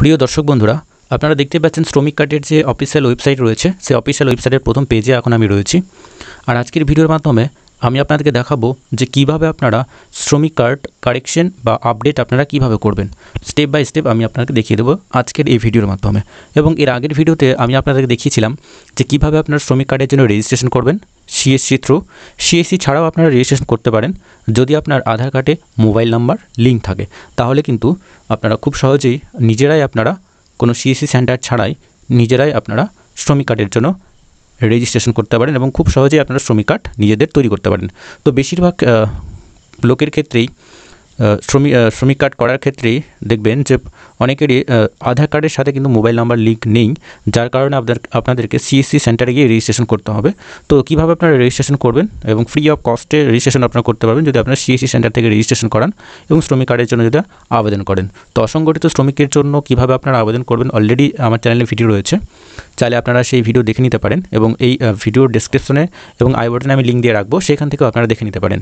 প্রিয় দর্শক বন্ধুরা আপনারা দেখতে পাচ্ছেন শ্রমিক কার্ডের যে অফিসিয়াল ওয়েবসাইট রয়েছে সেই অফিসিয়াল ওয়েবসাইটের প্রথম পেজে এখন আমি রয়েছি আর আজকের ভিডিওর মাধ্যমে আমি আপনাদেরকে দেখাবো যে কিভাবে আপনারা শ্রমিক কার্ড কারেকশন বা আপডেট আপনারা কিভাবে করবেন স্টেপ বাই স্টেপ আমি আপনাকে দেখিয়ে দেবো আজকের এই ভিডিওর মাধ্যমে এবং এর আগের ভিডিওতে আমি আপনাদেরকে দেখিয়েছিলাম যে কিভাবে আপনারা শ্রমিক কার্ডের জন্য রেজিস্ট্রেশন করবেন সিএসসি থ্রু সিএসসি ছাড়াও আপনারা রেজিস্ট্রেশন করতে পারেন যদি আপনার আধার কার্ডে মোবাইল নাম্বার লিঙ্ক থাকে তাহলে কিন্তু আপনারা খুব সহজেই নিজেরাই আপনারা কোনো সিএসসি সেন্টার ছাড়াই নিজেরাই আপনারা শ্রমিক কার্ডের জন্য রেজিস্ট্রেশন করতে পারেন এবং খুব সহজেই আপনারা শ্রমিক কার্ড নিজেদের তৈরি করতে পারেন তো বেশিরভাগ লোকের ক্ষেত্রেই শ্রমিক শ্রমিক কার্ড করার ক্ষেত্রেই দেখবেন যে অনেকেরই আধার কার্ডের সাথে কিন্তু মোবাইল নাম্বার লিঙ্ক নেই যার কারণে আপনার আপনাদেরকে সিএসসি সেন্টারে গিয়ে রেজিস্ট্রেশন করতে হবে তো কীভাবে আপনারা রেজিস্ট্রেশন করবেন এবং ফ্রি অফ কস্টে রেজিস্ট্রেশন আপনারা করতে পারবেন যদি আপনারা সিএসসি সেন্টার থেকে রেজিস্ট্রেশন করান এবং শ্রমিক কার্ডের জন্য যদি আবেদন করেন তো অসংগঠিত শ্রমিকের জন্য কীভাবে আপনারা আবেদন করবেন অলরেডি আমার চ্যানেলে ভিডিও রয়েছে চাইলে আপনারা সেই ভিডিও দেখে নিতে পারেন এবং এই ভিডিওর ডিসক্রিপশনে এবং আইবটনে আমি লিঙ্ক দিয়ে রাখবো সেখান থেকেও আপনারা দেখে নিতে পারেন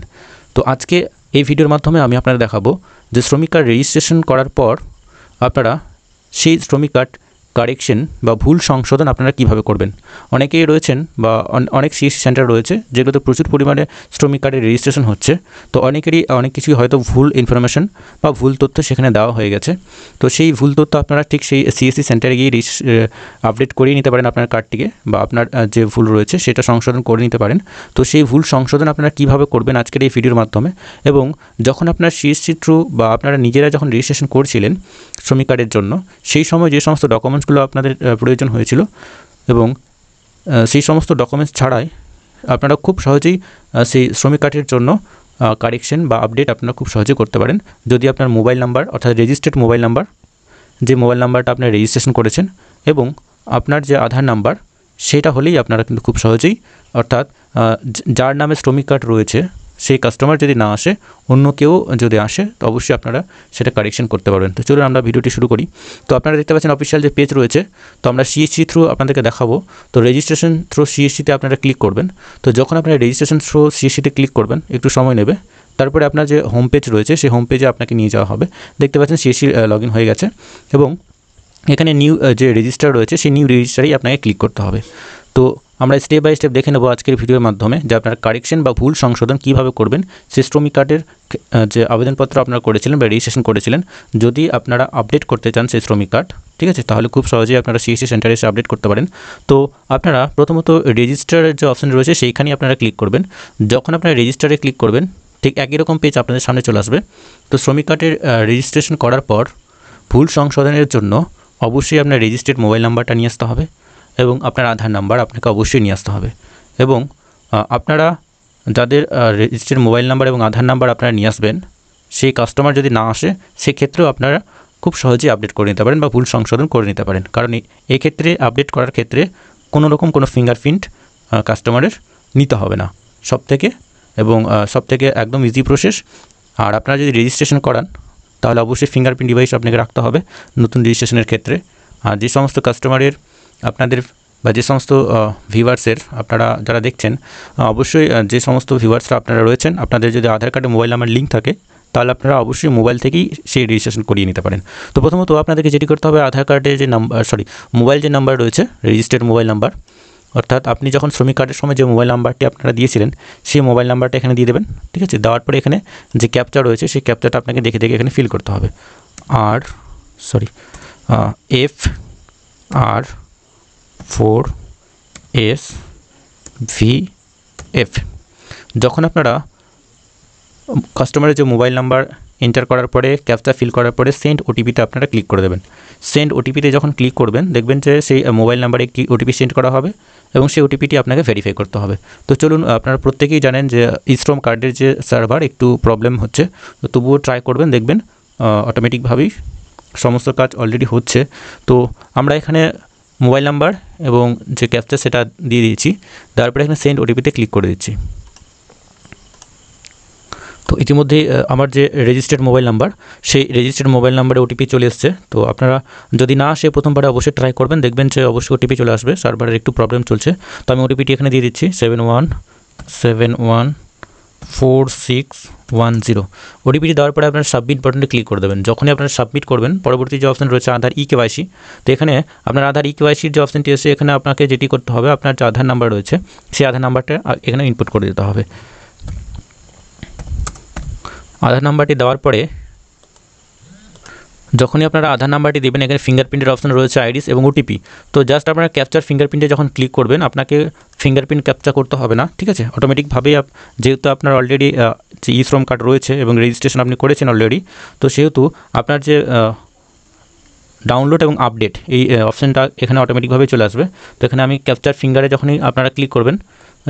তো আজকে এই ভিডিওর মাধ্যমে আমি আপনারা দেখাবো যে শ্রমিক কার্ড রেজিস্ট্রেশন করার পর আপনারা সেই শ্রমিক কার্ড কারেকশন বা ভুল সংশোধন আপনারা কিভাবে করবেন অনেকেই রয়েছেন বা অনেক সিএসসি সেন্টার রয়েছে যেগুলোতে প্রচুর পরিমাণে শ্রমিক কার্ডের রেজিস্ট্রেশন হচ্ছে তো অনেকেরই অনেক কিছুই হয়তো ভুল ইনফরমেশন বা ভুল তথ্য সেখানে দেওয়া হয়ে গেছে তো সেই ভুল তথ্য আপনারা ঠিক সেই সিএসসি সেন্টারে গিয়ে আপডেট করিয়ে নিতে পারেন আপনার কার্ডটিকে বা আপনার যে ভুল রয়েছে সেটা সংশোধন করে নিতে পারেন তো সেই ভুল সংশোধন আপনারা কিভাবে করবেন আজকের এই ভিডিওর মাধ্যমে এবং যখন আপনার সিএসসি থ্রু বা আপনারা নিজেরা যখন রেজিস্ট্রেশন করছিলেন শ্রমিক কার্ডের জন্য সেই সময় যে সমস্ত ডকুমেন্টস ডকুমেন্টসগুলো আপনাদের প্রয়োজন হয়েছিল এবং সেই সমস্ত ডকুমেন্টস ছাড়াই আপনারা খুব সহজেই সেই শ্রমিক কার্ডের জন্য কারেকশন বা আপডেট আপনারা খুব সহজে করতে পারেন যদি আপনার মোবাইল নাম্বার অর্থাৎ রেজিস্টার্ড মোবাইল নাম্বার যে মোবাইল নাম্বারটা আপনি রেজিস্ট্রেশন করেছেন এবং আপনার যে আধার নাম্বার সেটা হলেই আপনারা কিন্তু খুব সহজেই অর্থাৎ যার নামে শ্রমিক কার্ড রয়েছে সেই কাস্টমার যদি না আসে অন্য কেউ যদি আসে তো অবশ্যই আপনারা সেটা কারেকশন করতে পারবেন তো চলুন আমরা ভিডিওটি শুরু করি তো আপনারা দেখতে পাচ্ছেন অফিসিয়াল যে পেজ রয়েছে তো আমরা সিএসসি থ্রু আপনাদেরকে দেখাবো তো রেজিস্ট্রেশন থ্রু সিএসসিতে আপনারা ক্লিক করবেন তো যখন আপনারা রেজিস্ট্রেশন থ্রু সিএসসিতে ক্লিক করবেন একটু সময় নেবে তারপরে আপনার যে হোম পেজ রয়েছে সেই হোম পেজে আপনাকে নিয়ে যাওয়া হবে দেখতে পাচ্ছেন সিএসসি লগ হয়ে গেছে এবং এখানে নিউ যে রেজিস্টার রয়েছে সেই নিউ রেজিস্টারেই আপনাকে ক্লিক করতে হবে তো আমরা স্টেপ বাই স্টেপ দেখে নেবো আজকের ভিডিওর মাধ্যমে যে আপনার কারেকশন বা ভুল সংশোধন কিভাবে করবেন সে শ্রমিক কার্ডের যে আবেদনপত্র আপনারা করেছিলেন বা রেজিস্ট্রেশন করেছিলেন যদি আপনারা আপডেট করতে চান সে শ্রমিক কার্ড ঠিক আছে তাহলে খুব সহজেই আপনারা সিএসসি e সেন্টারে এসে আপডেট করতে পারেন তো আপনারা প্রথমত রেজিস্টারের যে অপশন রয়েছে সেইখানেই আপনারা ক্লিক করবেন যখন আপনারা রেজিস্টারে ক্লিক করবেন ঠিক একই রকম পেজ আপনাদের সামনে চলে আসবে তো শ্রমিক কার্ডের রেজিস্ট্রেশন করার পর ভুল সংশোধনের জন্য অবশ্যই আপনার রেজিস্টার্ড মোবাইল নাম্বারটা নিয়ে আসতে হবে এবং আপনার আধার নাম্বার আপনাকে অবশ্যই নিয়ে আসতে হবে এবং আপনারা যাদের রেজিস্টার্ড মোবাইল নাম্বার এবং আধার নাম্বার আপনারা নিয়ে আসবেন সেই কাস্টমার যদি না আসে সেক্ষেত্রেও আপনারা খুব সহজেই আপডেট করে নিতে পারেন বা ভুল সংশোধন করে নিতে পারেন কারণ এক্ষেত্রে আপডেট করার ক্ষেত্রে কোনো রকম কোনো ফিঙ্গারপ্রিন্ট কাস্টমারের নিতে হবে না সব থেকে এবং সব থেকে একদম ইজি প্রসেস আর আপনারা যদি রেজিস্ট্রেশন করান তাহলে অবশ্যই ফিঙ্গারপ্রিন্ট ডিভাইস আপনাকে রাখতে হবে নতুন রেজিস্ট্রেশনের ক্ষেত্রে আর যে সমস্ত কাস্টমারের আপনাদের বা যে সমস্ত ভিউয়ার্সের আপনারা যারা দেখছেন অবশ্যই যে সমস্ত ভিউয়ার্সরা আপনারা রয়েছেন আপনাদের যদি আধার কার্ডে মোবাইল নাম্বার লিঙ্ক থাকে তাহলে আপনারা অবশ্যই মোবাইল থেকেই সেই রেজিস্ট্রেশন করিয়ে নিতে পারেন তো প্রথমত আপনাদেরকে যেটি করতে হবে আধার কার্ডে যে নাম্বার সরি মোবাইল যে নাম্বার রয়েছে রেজিস্টার্ড মোবাইল নাম্বার অর্থাৎ আপনি যখন শ্রমিক কার্ডের সময় যে মোবাইল নাম্বারটি আপনারা দিয়েছিলেন সেই মোবাইল নাম্বারটা এখানে দিয়ে দেবেন ঠিক আছে দেওয়ার পরে এখানে যে ক্যাপচার রয়েছে সেই ক্যাপচারটা আপনাকে দেখে দেখে এখানে ফিল করতে হবে আর sorry F R four S V F যখন আপনারা কাস্টমারের যে মোবাইল নাম্বার এন্টার করার পরে ক্যাপচা ফিল করার পরে সেন্ড ওটিপিতে আপনারা ক্লিক করে দেবেন সেন্ড ওটিপিতে যখন ক্লিক করবেন দেখবেন যে সেই মোবাইল নাম্বারে একটি ওটিপি সেন্ড করা হবে এবং সেই ওটিপিটি আপনাকে ভেরিফাই করতে হবে তো চলুন আপনারা প্রত্যেকেই জানেন যে ইশ্রম কার্ডের যে সার্ভার একটু প্রবলেম হচ্ছে তো তবুও ট্রাই করবেন দেখবেন অটোমেটিকভাবেই সমস্ত কাজ অলরেডি হচ্ছে তো আমরা এখানে মোবাইল নাম্বার এবং যে ক্যাপচা সেটা দিয়ে দিয়েছি তারপরে এখানে সেন্ড ওটিপিতে ক্লিক করে দিচ্ছি তো ইতিমধ্যেই আমার যে রেজিস্টার্ড মোবাইল নাম্বার সেই রেজিস্টার্ড মোবাইল নাম্বারে ওটিপি চলে এসছে তো আপনারা যদি না আসে প্রথমবারে অবশ্যই ট্রাই করবেন দেখবেন যে অবশ্যই ওটিপি চলে আসবে সার্ভারের একটু প্রবলেম চলছে তো আমি ওটিপিটি এখানে দিয়ে দিচ্ছি seven one seven one four six one zero ওটিপিটি দেওয়ার পরে আপনার সাবমিট বাটনটি ক্লিক করে দেবেন যখনই আপনার সাবমিট করবেন পরবর্তী যে অপশন রয়েছে আধার ই e কেওয়াইসি তো এখানে আপনার আধার ই e কেওয়াইসির যে অপশনটি আছে এখানে আপনাকে যেটি করতে হবে আপনার যে আধার নাম্বার রয়েছে সেই আধার নাম্বারটা এখানে ইনপুট করে দিতে হবে আধার নাম্বারটি দেওয়ার পরে যখনই আপনারা আধার নাম্বারটি দেবেন এখানে ফিঙ্গারপ্রিন্টের অপশন রয়েছে আইডিস এবং ওটিপি তো জাস্ট আপনারা ক্যাপচার ফিঙ্গারপ্রিন্টে যখন ক্লিক করবেন আপনাকে ফিঙ্গারপ্রিন্ট ক্যাপচার করতে হবে না ঠিক আছে অটোমেটিকভাবেই যেহেতু আপনার অলরেডি যে ই শ্রম কার্ড রয়েছে এবং রেজিস্ট্রেশন আপনি করেছেন অলরেডি তো সেহেতু আপনার যে ডাউনলোড এবং আপডেট এই অপশানটা এখানে অটোমেটিকভাবে চলে আসবে তো এখানে আমি ক্যাপচার ফিঙ্গারে যখনই আপনারা ক্লিক করবেন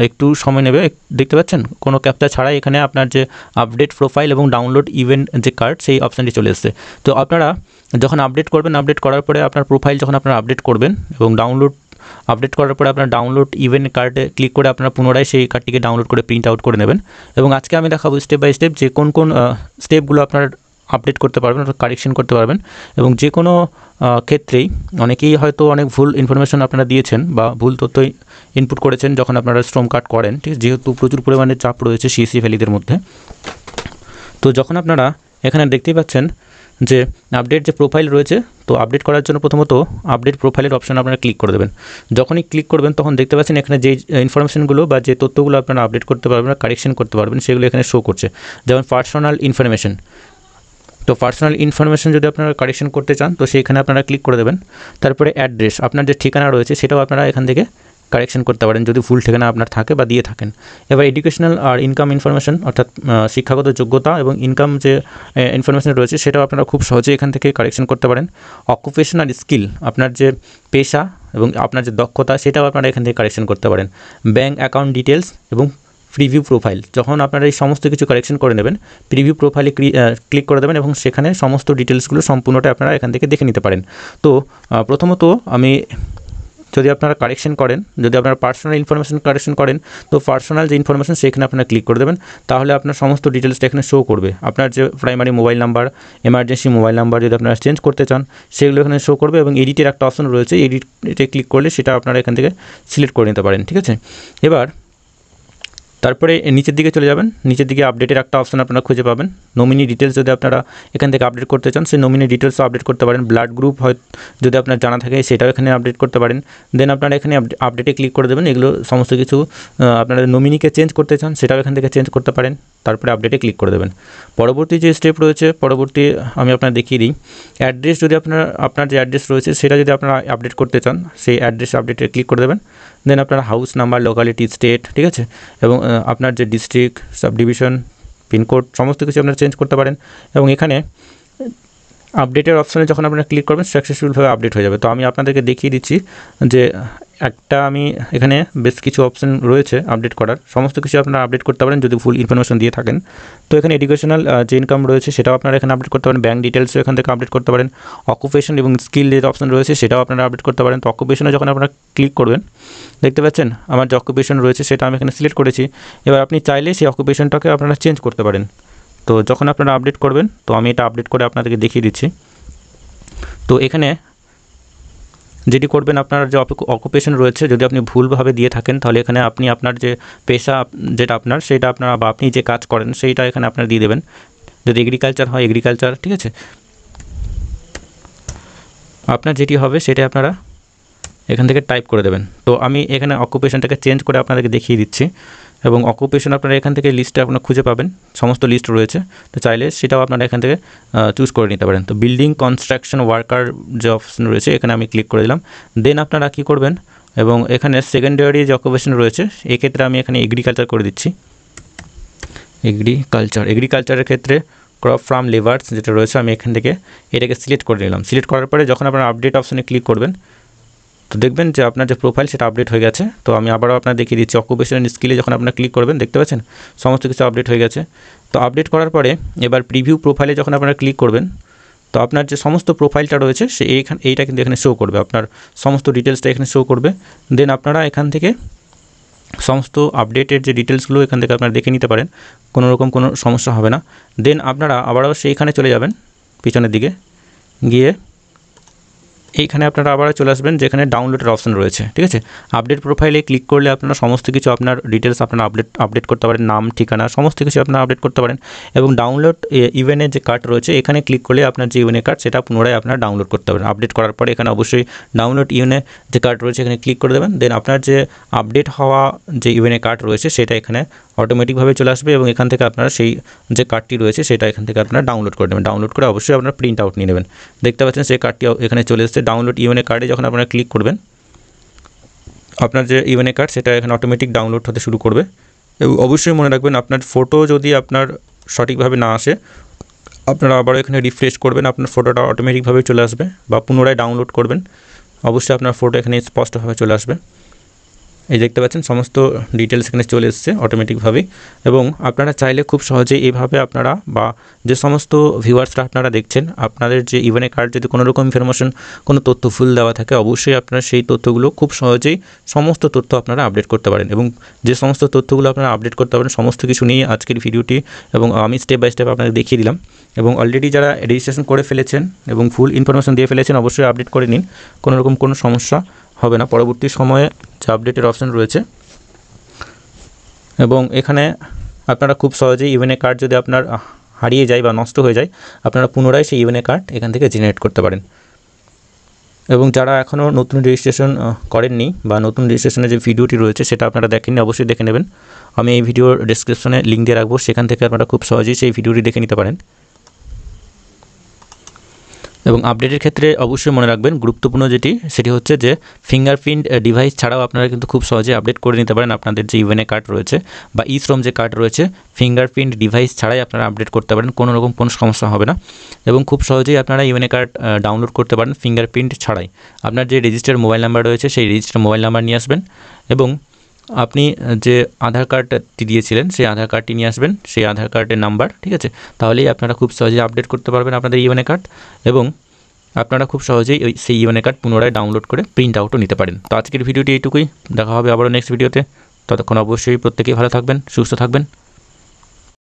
একটু সময় নেবে দেখতে পাচ্ছেন কোনো ক্যাপচা ছাড়াই এখানে আপনার যে আপডেট প্রোফাইল এবং ডাউনলোড ইভেন্ট যে কার্ড সেই অপশানটি চলে এসছে তো আপনারা যখন আপডেট করবেন আপডেট করার পরে আপনার প্রোফাইল যখন আপনারা আপডেট করবেন এবং ডাউনলোড আপডেট করার পরে আপনার ডাউনলোড ইভেন্ট কার্ডে ক্লিক করে আপনারা পুনরায় সেই কার্ডটিকে ডাউনলোড করে প্রিন্ট আউট করে নেবেন এবং আজকে আমি দেখাবো স্টেপ বাই স্টেপ যে কোন কোন স্টেপগুলো আপনার আপডেট করতে পারবেন অর্থাৎ কারেকশন করতে পারবেন এবং যে কোনো ক্ষেত্রেই অনেকেই হয়তো অনেক ভুল ইনফরমেশন আপনারা দিয়েছেন বা ভুল তথ্যই ইনপুট করেছেন যখন আপনারা শ্রম কার্ড করেন ঠিক যেহেতু প্রচুর পরিমাণে চাপ রয়েছে সিএসি ভ্যালিদের মধ্যে তো যখন আপনারা এখানে দেখতেই পাচ্ছেন যে আপডেট যে প্রোফাইল রয়েছে তো আপডেট করার জন্য প্রথমত আপডেট প্রোফাইলের অপশন আপনারা ক্লিক করে দেবেন যখনই ক্লিক করবেন তখন দেখতে পাচ্ছেন এখানে যে ইনফরমেশনগুলো বা যে তথ্যগুলো আপনারা আপডেট করতে পারবেন কারেকশন করতে পারবেন সেগুলো এখানে শো করছে যেমন পার্সোনাল ইনফরমেশন তো পার্সোনাল ইনফরমেশন যদি আপনারা কারেকশন করতে চান তো সেইখানে আপনারা ক্লিক করে দেবেন তারপরে অ্যাড্রেস আপনার যে ঠিকানা রয়েছে সেটাও আপনারা এখান থেকে কারেকশন করতে পারেন যদি ফুল ঠিকানা আপনার থাকে বা দিয়ে থাকেন এবার এডুকেশনাল আর ইনকাম ইনফরমেশন অর্থাৎ শিক্ষাগত যোগ্যতা এবং ইনকাম যে ইনফরমেশন রয়েছে সেটাও আপনারা খুব সহজে এখান থেকে কারেকশন করতে পারেন অকুপেশনাল স্কিল আপনার যে পেশা এবং আপনার যে দক্ষতা সেটাও আপনারা এখান থেকে কারেকশন করতে পারেন ব্যাঙ্ক অ্যাকাউন্ট ডিটেলস এবং প্রিভিউ প্রোফাইল যখন আপনারা এই সমস্ত কিছু কারেকশন করে নেবেন প্রিভিউ প্রোফাইলে ক্লিক করে দেবেন এবং সেখানে সমস্ত ডিটেলসগুলো সম্পূর্ণটা আপনারা এখান থেকে দেখে নিতে পারেন তো প্রথমত আমি যদি আপনারা কারেকশন করেন যদি আপনারা পার্সোনাল ইনফরমেশন কারেকশন করেন তো পার্সোনাল যে ইনফরমেশন সেখানে আপনারা ক্লিক করে দেবেন তাহলে আপনার সমস্ত ডিটেলসটা এখানে শো করবে আপনার যে primary mobile number emergency mobile number যদি আপনারা চেঞ্জ করতে চান সেগুলো এখানে শো করবে এবং এডিটের একটা অপশন রয়েছে এডিটে ক্লিক করলে সেটা আপনারা এখান থেকে সিলেক্ট করে নিতে পারেন ঠিক আছে এবার তারপরে নিচের দিকে চলে যাবেন নিচের দিকে আপডেটের একটা অপশন আপনারা খুঁজে পাবেন নমিনি ডিটেলস যদি আপনারা এখান থেকে আপডেট করতে চান সেই নমিনি ডিটেলসও আপডেট করতে পারেন ব্লাড গ্রুপ হয় যদি আপনার জানা থাকে সেটাও এখানে আপডেট করতে পারেন দেন আপনারা এখানে আপডেটে ক্লিক করে দেবেন এগুলো সমস্ত কিছু আপনারা নমিনিকে চেঞ্জ করতে চান সেটাও এখান থেকে চেঞ্জ করতে পারেন তারপরে আপডেটে ক্লিক করে দেবেন পরবর্তী যে স্টেপ রয়েছে পরবর্তী আমি আপনার দেখিয়ে দিই অ্যাড্রেস যদি আপনার আপনার যে অ্যাড্রেস রয়েছে সেটা যদি আপনারা আপডেট করতে চান সেই অ্যাড্রেস আপডেটে ক্লিক করে দেবেন দেন আপনার হাউস নাম্বার লোকালিটি স্টেট ঠিক আছে এবং আপনার যে ডিস্ট্রিক্ট সাব ডিভিশন পিনকোড সমস্ত কিছু আপনারা চেঞ্জ করতে পারেন এবং এখানে আপডেটের অপশানে যখন আপনারা ক্লিক করবেন সাকসেসফুলভাবে আপডেট হয়ে যাবে তো আমি আপনাদেরকে দেখিয়ে দিচ্ছি যে একটা আমি এখানে বেশ কিছু অপশান রয়েছে আপডেট করার সমস্ত কিছু আপনারা আপডেট করতে পারেন যদি ফুল ইনফরমেশন দিয়ে থাকেন তো এখানে এডুকেশনাল যে ইনকাম রয়েছে সেটাও আপনারা এখানে আপডেট করতে পারেন ব্যাঙ্ক ডিটেলসও এখান থেকে আপডেট করতে পারেন অকুপেশন এবং স্কিল যে অপশান রয়েছে সেটাও আপনারা আপডেট করতে পারেন তো অকুপেশনে যখন আপনারা ক্লিক করবেন দেখতে পাচ্ছেন আমার যে অকুপেশন রয়েছে সেটা আমি এখানে সিলেক্ট করেছি এবার আপনি চাইলে সেই অকুপেশনটাকে আপনারা চেঞ্জ করতে পারেন তো যখন আপনারা আপডেট করবেন তো আমি এটা আপডেট করে আপনাদেরকে দেখিয়ে দিচ্ছি তো এখানে যেটি করবেন আপনার যে অকুপেশন রয়েছে যদি আপনি ভুলভাবে দিয়ে থাকেন তাহলে এখানে আপনি আপনার যে পেশা যেটা আপনার সেটা আপনার বা আপনি যে কাজ করেন সেইটা এখানে আপনার দিয়ে দেবেন যদি এগ্রিকালচার হয় এগ্রিকালচার ঠিক আছে আপনার যেটি হবে সেটা আপনারা এখান থেকে টাইপ করে দেবেন তো আমি এখানে অকুপেশনটাকে চেঞ্জ করে আপনাদেরকে দেখিয়ে দিচ্ছি এবং অকুপেশন আপনারা এখান থেকে লিস্টে আপনারা খুঁজে পাবেন সমস্ত লিস্ট রয়েছে তো চাইলে সেটাও আপনারা এখান থেকে চুজ করে নিতে পারেন তো বিল্ডিং কনস্ট্রাকশন ওয়ার্কার যে অপশন রয়েছে এখানে আমি ক্লিক করে দিলাম দেন আপনারা কী করবেন এবং এখানে সেকেন্ডারি যে অকুপেশন রয়েছে এক্ষেত্রে আমি এখানে এগ্রিকালচার করে দিচ্ছি এগ্রিকালচার এগ্রিকালচারের ক্ষেত্রে ক্রপ ফার্ম লেবার্স যেটা রয়েছে আমি এখান থেকে এটাকে সিলেক্ট করে নিলাম সিলেক্ট করার পরে যখন আপনারা আপডেট অপশানে ক্লিক করবেন তো দেখবেন যে আপনার যে প্রোফাইল সেটা আপডেট হয়ে গেছে তো আমি আবারও আপনার দেখিয়ে দিচ্ছি অকুপেশন স্কিলে যখন আপনার ক্লিক করবেন দেখতে পাচ্ছেন সমস্ত কিছু আপডেট হয়ে গেছে তো আপডেট করার পরে এবার প্রিভিউ প্রোফাইলে যখন আপনারা ক্লিক করবেন তো আপনার যে সমস্ত প্রোফাইলটা রয়েছে সে এইখান এইটা কিন্তু এখানে শো করবে আপনার সমস্ত ডিটেলসটা এখানে শো করবে দেন আপনারা এখান থেকে সমস্ত আপডেটের যে ডিটেলসগুলো এখান থেকে আপনারা দেখে নিতে পারেন কোনো রকম কোনো সমস্যা হবে না দেন আপনারা আবারও সেইখানে চলে যাবেন পিছনের দিকে গিয়ে এইখানে আপনারা আবার চলে আসবেন যেখানে ডাউনলোডের অপশন রয়েছে ঠিক আছে আপডেট প্রোফাইলে ক্লিক করলে আপনারা সমস্ত কিছু আপনার ডিটেলস আপনারা আপডেট আপডেট করতে পারেন নাম ঠিকানা সমস্ত কিছু আপনারা আপডেট করতে পারেন এবং ডাউনলোড ইভেনের যে কার্ড রয়েছে এখানে ক্লিক করলে আপনার যে ইভেনের কার্ড সেটা পুনরায় আপনারা ডাউনলোড করতে পারেন আপডেট করার পরে এখানে অবশ্যই ডাউনলোড ইভেনে যে কার্ড রয়েছে এখানে ক্লিক করে দেবেন দেন আপনার যে আপডেট হওয়া যে ইভেনের কার্ড রয়েছে সেটা এখানে অটোমেটিকভাবে চলে আসবে এবং এখান থেকে আপনারা সেই যে কার্ডটি রয়েছে সেটা এখান থেকে আপনারা ডাউনলোড করে নেবেন ডাউনলোড করে অবশ্যই আপনারা প্রিন্ট আউট নিয়ে নেবেন দেখতে পাচ্ছেন সেই কার্ডটি এখানে চলে এসেছে ডাউনলোড ইউএনএ কার্ডে যখন আপনারা ক্লিক করবেন আপনার যে ইউএনএ e কার্ড সেটা এখানে অটোমেটিক ডাউনলোড হতে শুরু করবে এবং অবশ্যই মনে রাখবেন আপনার ফটো যদি আপনার সঠিকভাবে না আসে আপনারা আবার এখানে রিফ্রেশ করবেন আপনার ফটোটা অটোমেটিকভাবে চলে আসবে বা পুনরায় ডাউনলোড করবেন অবশ্যই আপনার ফটো এখানে স্পষ্টভাবে চলে আসবে এই দেখতে পাচ্ছেন সমস্ত ডিটেলস এখানে চলে এসছে অটোমেটিকভাবে এবং আপনারা চাইলে খুব সহজে এইভাবে আপনারা বা যে সমস্ত ভিউয়ার্সরা আপনারা দেখছেন আপনাদের যে ইভেনে কার্ড যদি কোনো রকম ইনফরমেশন কোনো তথ্য ফুল দেওয়া থাকে অবশ্যই আপনারা সেই তথ্যগুলো খুব সহজেই সমস্ত তথ্য আপনারা আপডেট করতে পারেন এবং যে সমস্ত তথ্যগুলো আপনারা আপডেট করতে পারেন সমস্ত কিছু নিয়ে আজকের ভিডিওটি এবং আমি স্টেপ বাই স্টেপ আপনাদের দেখিয়ে দিলাম এবং অলরেডি যারা রেজিস্ট্রেশন করে ফেলেছেন এবং ফুল ইনফরমেশন দিয়ে ফেলেছেন অবশ্যই আপডেট করে নিন কোনোরকম কোনো সমস্যা হবে না পরবর্তী সময়ে যা আপডেটের অপশন রয়েছে এবং এখানে আপনারা খুব সহজেই ইভেনে e কার্ড যদি আপনার হারিয়ে যায় বা নষ্ট হয়ে যায় আপনারা পুনরায় সেই ইভেনে e কার্ড এখান থেকে জেনারেট করতে পারেন এবং যারা এখনও নতুন রেজিস্ট্রেশন করেননি বা নতুন রেজিস্ট্রেশনের যে ভিডিওটি রয়েছে সেটা আপনারা দেখেননি অবশ্যই দেখে নেবেন আমি এই ভিডিওর ডিসক্রিপশনে লিঙ্ক দিয়ে রাখবো সেখান থেকে আপনারা খুব সহজেই সেই ভিডিওটি দেখে নিতে পারেন এবং আপডেটের ক্ষেত্রে অবশ্যই মনে রাখবেন গুরুত্বপূর্ণ যেটি সেটি হচ্ছে যে ফিঙ্গারপ্রিন্ট ডিভাইস ছাড়াও আপনারা কিন্তু খুব সহজে আপডেট করে নিতে পারেন আপনাদের যে ইউএনএ কার্ড রয়েছে বা ই শ্রম যে কার্ড রয়েছে ফিঙ্গারপ্রিন্ট ডিভাইস ছাড়াই আপনারা আপডেট করতে পারেন কোনো রকম কোনো সমস্যা হবে না এবং খুব সহজেই আপনারা ইউএনএ কার্ড ডাউনলোড করতে পারেন ফিঙ্গারপ্রিন্ট ছাড়াই আপনার যে রেজিস্টার মোবাইল নাম্বার রয়েছে সেই রেজিস্টার মোবাইল নাম্বার নিয়ে আসবেন এবং আপনি যে আধার কার্ডটি দিয়েছিলেন সেই আধার কার্ডটি নিয়ে আসবেন সেই আধার কার্ডের নাম্বার ঠিক আছে তাহলেই আপনারা খুব সহজে আপডেট করতে পারবেন আপনাদের ইউএনএ কার্ড এবং আপনারা খুব সহজেই ওই সেই ইউএনএ কার্ড পুনরায় ডাউনলোড করে প্রিন্ট আউটও নিতে পারেন তো আজকের ভিডিওটি এইটুকুই দেখা হবে আবারও নেক্সট ভিডিওতে ততক্ষণ অবশ্যই প্রত্যেকেই ভালো থাকবেন সুস্থ থাকবেন